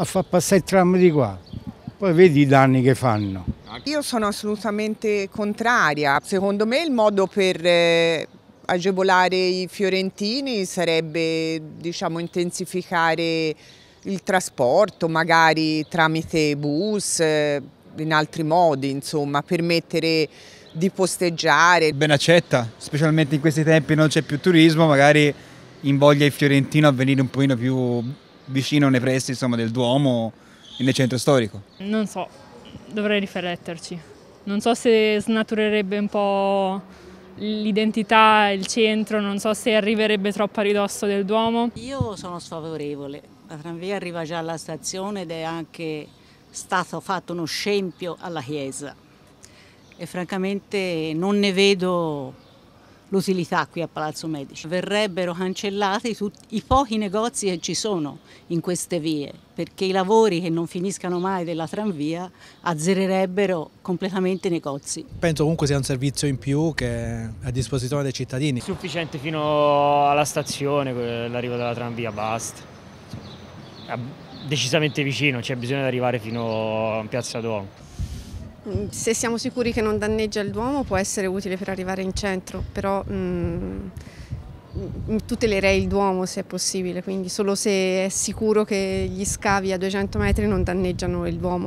a far passare il tram di qua. Poi vedi i danni che fanno. Io sono assolutamente contraria. Secondo me il modo per eh, agevolare i fiorentini sarebbe diciamo, intensificare il trasporto, magari tramite bus, eh, in altri modi, insomma, permettere di posteggiare. Ben accetta, specialmente in questi tempi non c'è più turismo, magari invoglia il fiorentino a venire un pochino più vicino nei pressi insomma, del Duomo, nel centro storico? Non so, dovrei rifletterci. Non so se snaturerebbe un po' l'identità, il centro, non so se arriverebbe troppo a ridosso del Duomo. Io sono sfavorevole, la tranvia arriva già alla stazione ed è anche stato fatto uno scempio alla chiesa e francamente non ne vedo l'utilità qui a Palazzo Medici. Verrebbero cancellati tutti, i pochi negozi che ci sono in queste vie, perché i lavori che non finiscano mai della tranvia azzererebbero completamente i negozi. Penso comunque sia un servizio in più che è a disposizione dei cittadini. Sufficiente fino alla stazione, l'arrivo della tranvia, basta. decisamente vicino, c'è bisogno di arrivare fino a Piazza Duomo. Mm, se siamo sicuri che non danneggia il Duomo può essere utile per arrivare in centro, però mh, mm, mm, tutelerei il Duomo se è possibile, quindi solo se è sicuro che gli scavi a 200 metri non danneggiano il Duomo.